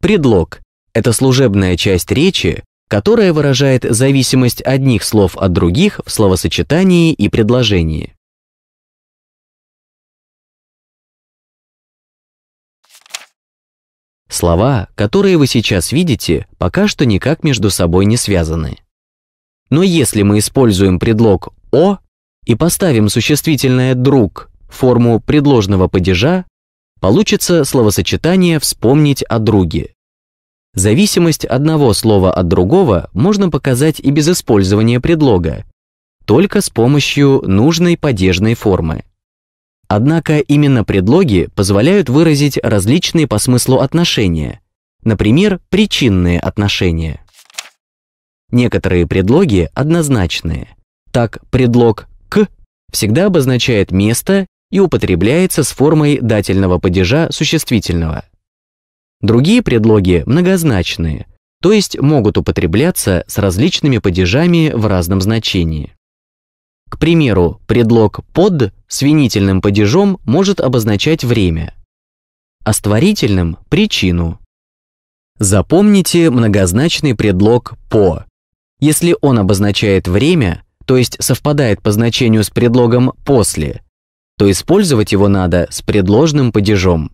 Предлог – это служебная часть речи, которая выражает зависимость одних слов от других в словосочетании и предложении. Слова, которые вы сейчас видите, пока что никак между собой не связаны. Но если мы используем предлог «о» и поставим существительное «друг» в форму предложного падежа, Получится словосочетание «вспомнить о друге». Зависимость одного слова от другого можно показать и без использования предлога, только с помощью нужной падежной формы. Однако именно предлоги позволяют выразить различные по смыслу отношения, например, причинные отношения. Некоторые предлоги однозначные. Так, предлог «к» всегда обозначает место и употребляется с формой дательного падежа существительного. Другие предлоги многозначные, то есть могут употребляться с различными падежами в разном значении. К примеру, предлог «под» с винительным падежом может обозначать время, а с творительным – причину. Запомните многозначный предлог «по». Если он обозначает время, то есть совпадает по значению с предлогом «после», то использовать его надо с предложным падежом.